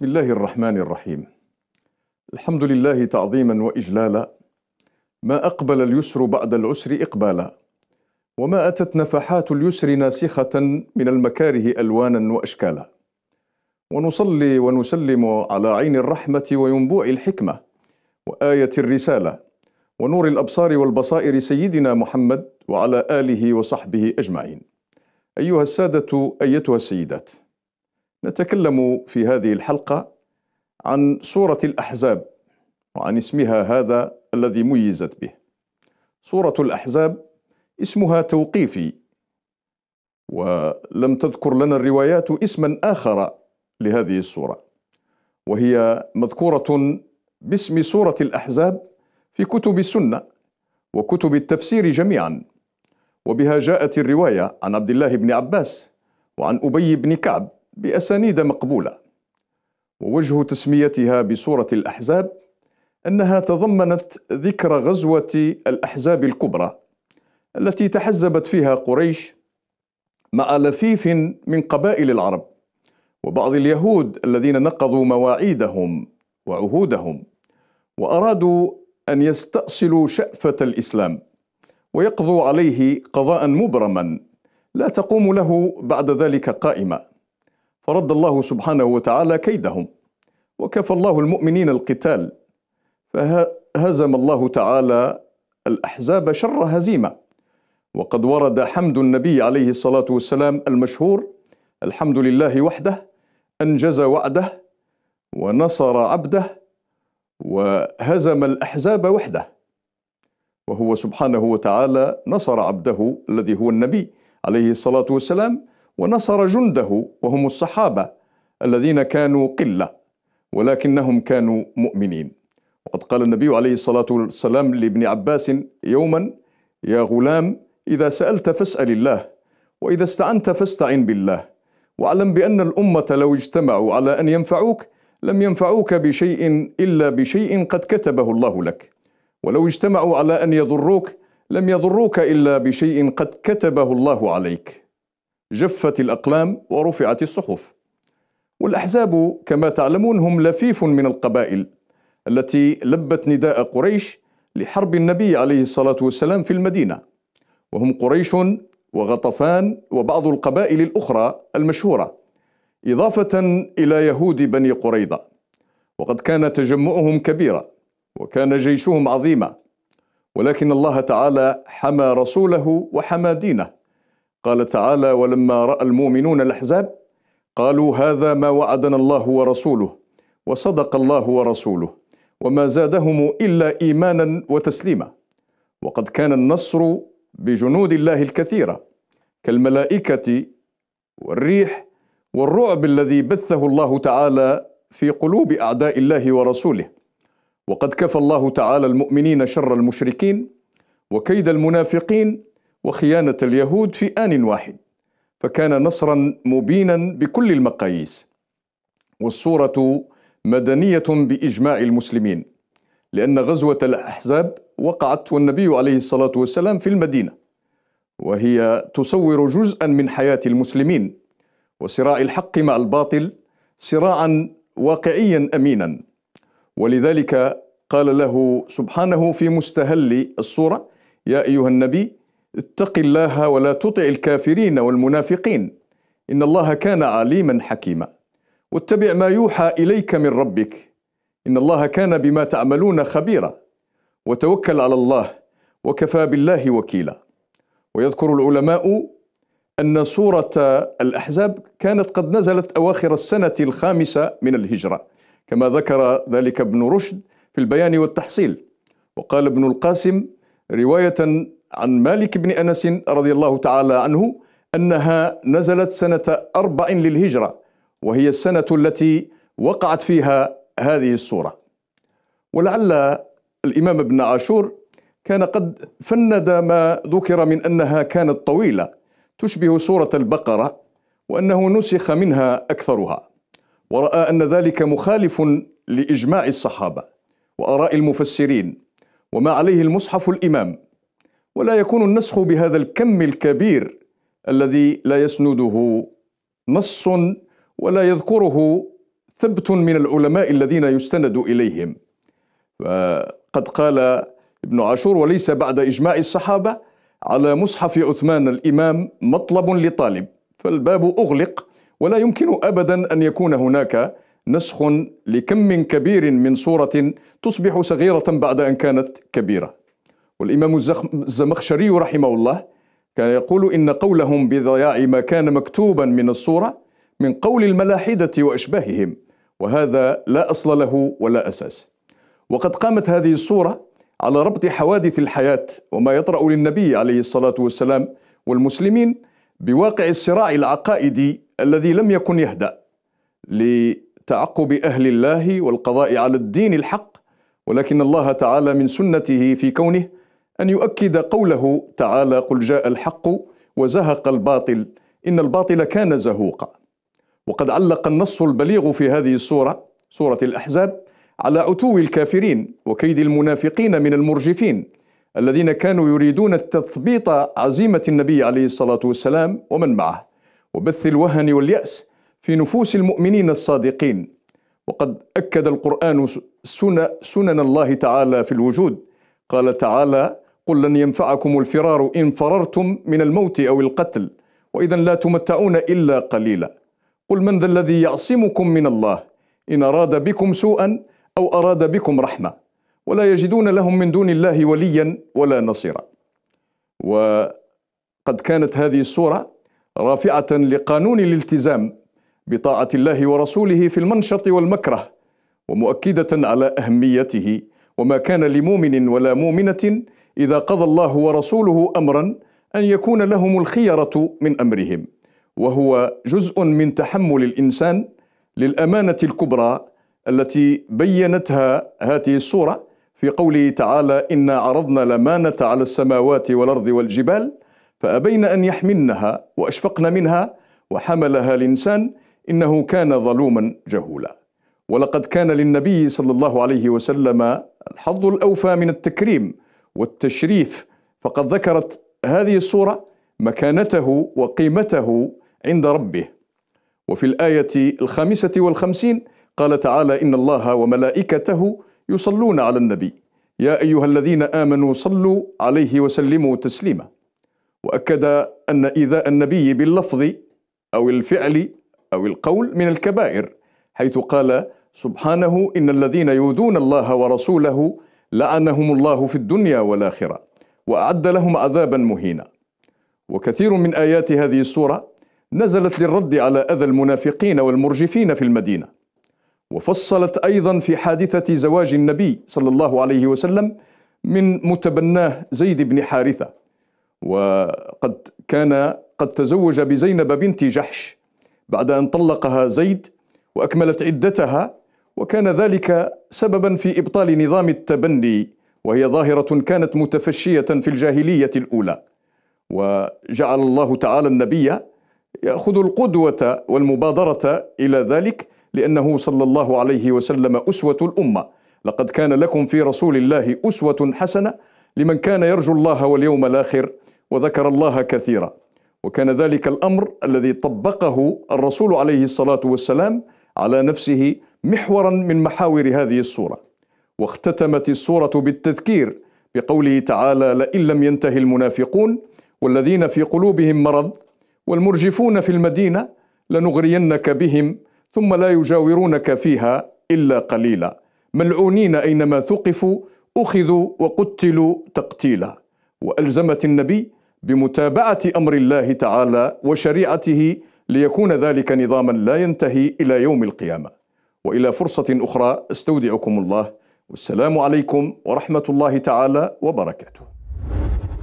بسم الله الرحمن الرحيم الحمد لله تعظيما واجلالا ما اقبل اليسر بعد العسر اقبالا وما اتت نفحات اليسر ناسخه من المكاره الوانا واشكالا ونصلي ونسلم على عين الرحمه وينبوع الحكمه وايه الرساله ونور الابصار والبصائر سيدنا محمد وعلى اله وصحبه اجمعين ايها الساده ايتها السيدات نتكلم في هذه الحلقة عن سورة الأحزاب وعن اسمها هذا الذي ميزت به. سورة الأحزاب اسمها توقيفي ولم تذكر لنا الروايات اسما آخر لهذه السورة وهي مذكورة باسم سورة الأحزاب في كتب السنة وكتب التفسير جميعا وبها جاءت الرواية عن عبد الله بن عباس وعن أبي بن كعب بأسانيد مقبولة ووجه تسميتها بصورة الأحزاب أنها تضمنت ذكر غزوة الأحزاب الكبرى التي تحزبت فيها قريش مع لفيف من قبائل العرب وبعض اليهود الذين نقضوا مواعيدهم وعهودهم وأرادوا أن يستأصلوا شأفة الإسلام ويقضوا عليه قضاء مبرما لا تقوم له بعد ذلك قائمه فرد الله سبحانه وتعالى كيدهم وكفى الله المؤمنين القتال فهزم الله تعالى الأحزاب شر هزيمة وقد ورد حمد النبي عليه الصلاة والسلام المشهور الحمد لله وحده أنجز وعده ونصر عبده وهزم الأحزاب وحده وهو سبحانه وتعالى نصر عبده الذي هو النبي عليه الصلاة والسلام ونصر جنده وهم الصحابة الذين كانوا قلة ولكنهم كانوا مؤمنين وقد قال النبي عليه الصلاة والسلام لابن عباس يوما يا غلام إذا سألت فاسأل الله وإذا استعنت فاستعن بالله واعلم بأن الأمة لو اجتمعوا على أن ينفعوك لم ينفعوك بشيء إلا بشيء قد كتبه الله لك ولو اجتمعوا على أن يضروك لم يضروك إلا بشيء قد كتبه الله عليك جفت الأقلام ورفعت الصحف والأحزاب كما تعلمون هم لفيف من القبائل التي لبت نداء قريش لحرب النبي عليه الصلاة والسلام في المدينة وهم قريش وغطفان وبعض القبائل الأخرى المشهورة إضافة إلى يهود بني قريضة وقد كان تجمعهم كبيرا وكان جيشهم عظيما ولكن الله تعالى حمى رسوله وحمى دينه قال تعالى ولما راى المؤمنون الاحزاب قالوا هذا ما وعدنا الله ورسوله وصدق الله ورسوله وما زادهم الا ايمانا وتسليما وقد كان النصر بجنود الله الكثيره كالملائكه والريح والرعب الذي بثه الله تعالى في قلوب اعداء الله ورسوله وقد كفى الله تعالى المؤمنين شر المشركين وكيد المنافقين وخيانة اليهود في آن واحد فكان نصرا مبينا بكل المقاييس والصورة مدنية بإجماع المسلمين لأن غزوة الأحزاب وقعت والنبي عليه الصلاة والسلام في المدينة وهي تصور جزءا من حياة المسلمين وصراع الحق مع الباطل صراعا واقعيا أمينا ولذلك قال له سبحانه في مستهل الصورة يا أيها النبي اتق الله ولا تطع الكافرين والمنافقين إن الله كان عليما حكيما واتبع ما يوحى إليك من ربك إن الله كان بما تعملون خبيرا وتوكل على الله وكفى بالله وكيلا ويذكر العلماء أن سورة الأحزاب كانت قد نزلت أواخر السنة الخامسة من الهجرة كما ذكر ذلك ابن رشد في البيان والتحصيل وقال ابن القاسم رواية عن مالك بن أنس رضي الله تعالى عنه أنها نزلت سنة أربع للهجرة وهي السنة التي وقعت فيها هذه الصورة ولعل الإمام ابن عاشور كان قد فند ما ذكر من أنها كانت طويلة تشبه سورة البقرة وأنه نسخ منها أكثرها ورأى أن ذلك مخالف لإجماع الصحابة وآراء المفسرين وما عليه المصحف الإمام ولا يكون النسخ بهذا الكم الكبير الذي لا يسنده نص ولا يذكره ثبت من العلماء الذين يستند اليهم فقد قال ابن عاشور وليس بعد اجماع الصحابه على مصحف عثمان الامام مطلب لطالب فالباب اغلق ولا يمكن ابدا ان يكون هناك نسخ لكم كبير من صوره تصبح صغيره بعد ان كانت كبيره والإمام الزمخشري رحمه الله كان يقول إن قولهم بضياع ما كان مكتوبا من الصورة من قول الملاحدة وأشباههم وهذا لا أصل له ولا أساس وقد قامت هذه الصورة على ربط حوادث الحياة وما يطرأ للنبي عليه الصلاة والسلام والمسلمين بواقع الصراع العقائدي الذي لم يكن يهدأ لتعقب أهل الله والقضاء على الدين الحق ولكن الله تعالى من سنته في كونه أن يؤكد قوله تعالى قل جاء الحق وزهق الباطل إن الباطل كان زهوقا وقد علق النص البليغ في هذه السورة سورة الأحزاب على عتو الكافرين وكيد المنافقين من المرجفين الذين كانوا يريدون تثبيط عزيمة النبي عليه الصلاة والسلام ومن معه وبث الوهن واليأس في نفوس المؤمنين الصادقين وقد أكد القرآن سنن الله تعالى في الوجود قال تعالى قل لن ينفعكم الفرار إن فررتم من الموت أو القتل وإذا لا تمتعون إلا قليلا قل من ذا الذي يعصمكم من الله إن أراد بكم سوءا أو أراد بكم رحمة ولا يجدون لهم من دون الله وليا ولا نصيرا وقد كانت هذه السورة رافعة لقانون الالتزام بطاعة الله ورسوله في المنشط والمكره ومؤكدة على أهميته وما كان لمؤمن ولا مؤمنة إذا قضى الله ورسوله أمرا أن يكون لهم الخيرة من أمرهم وهو جزء من تحمل الإنسان للأمانة الكبرى التي بينتها هذه الصورة في قوله تعالى إنا عرضنا الأمانة على السماوات والأرض والجبال فأبين أن يحملنها وأشفقن منها وحملها الإنسان إنه كان ظلوما جهولا ولقد كان للنبي صلى الله عليه وسلم الحظ الأوفى من التكريم والتشريف فقد ذكرت هذه الصورة مكانته وقيمته عند ربه وفي الآية الخامسة والخمسين قال تعالى إن الله وملائكته يصلون على النبي يا أيها الذين آمنوا صلوا عليه وسلموا تسليما وأكد أن إيذاء النبي باللفظ أو الفعل أو القول من الكبائر حيث قال سبحانه إن الذين يؤذون الله ورسوله لعنهم الله في الدنيا والآخرة وأعد لهم عذابا مهينا وكثير من آيات هذه السورة نزلت للرد على أذى المنافقين والمرجفين في المدينة وفصلت أيضا في حادثة زواج النبي صلى الله عليه وسلم من متبناه زيد بن حارثة وقد كان قد تزوج بزينب بنت جحش بعد أن طلقها زيد وأكملت عدتها وكان ذلك سببا في إبطال نظام التبني وهي ظاهرة كانت متفشية في الجاهلية الأولى وجعل الله تعالى النبي يأخذ القدوة والمبادرة إلى ذلك لأنه صلى الله عليه وسلم أسوة الأمة لقد كان لكم في رسول الله أسوة حسنة لمن كان يرجو الله واليوم الآخر وذكر الله كثيرا وكان ذلك الأمر الذي طبقه الرسول عليه الصلاة والسلام على نفسه محورا من محاور هذه الصورة واختتمت الصورة بالتذكير بقوله تعالى لئن لم ينتهي المنافقون والذين في قلوبهم مرض والمرجفون في المدينة لنغرينك بهم ثم لا يجاورونك فيها إلا قليلا ملعونين أينما ثقفوا أخذوا وقتلوا تقتيلا وألزمت النبي بمتابعة أمر الله تعالى وشريعته ليكون ذلك نظاما لا ينتهي إلى يوم القيامة والى فرصه اخرى استودعكم الله والسلام عليكم ورحمه الله تعالى وبركاته